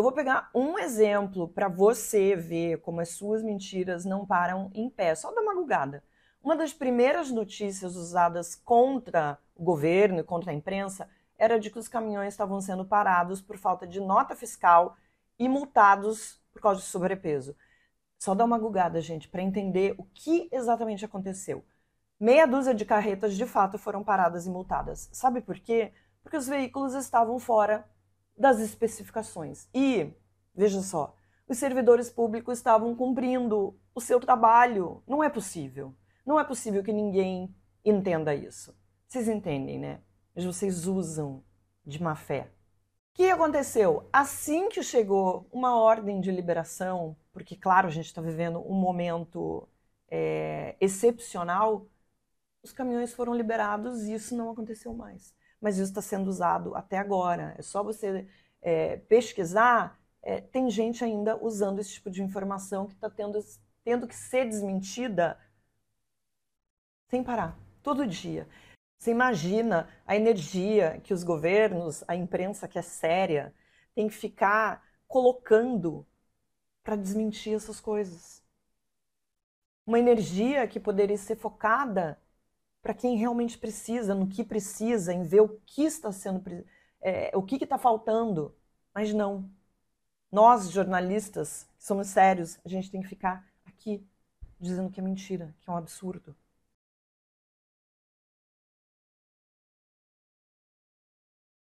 Eu vou pegar um exemplo para você ver como as suas mentiras não param em pé. Só dá uma gugada. Uma das primeiras notícias usadas contra o governo e contra a imprensa era de que os caminhões estavam sendo parados por falta de nota fiscal e multados por causa de sobrepeso. Só dá uma gugada, gente, para entender o que exatamente aconteceu. Meia dúzia de carretas de fato foram paradas e multadas. Sabe por quê? Porque os veículos estavam fora das especificações. E, veja só, os servidores públicos estavam cumprindo o seu trabalho. Não é possível. Não é possível que ninguém entenda isso. Vocês entendem, né? Mas vocês usam de má fé. O que aconteceu? Assim que chegou uma ordem de liberação, porque, claro, a gente está vivendo um momento é, excepcional, os caminhões foram liberados e isso não aconteceu mais mas isso está sendo usado até agora. É só você é, pesquisar, é, tem gente ainda usando esse tipo de informação que está tendo, tendo que ser desmentida sem parar, todo dia. Você imagina a energia que os governos, a imprensa que é séria, tem que ficar colocando para desmentir essas coisas. Uma energia que poderia ser focada para quem realmente precisa, no que precisa, em ver o que está sendo, é, o que está faltando. Mas não. Nós, jornalistas, somos sérios, a gente tem que ficar aqui dizendo que é mentira, que é um absurdo.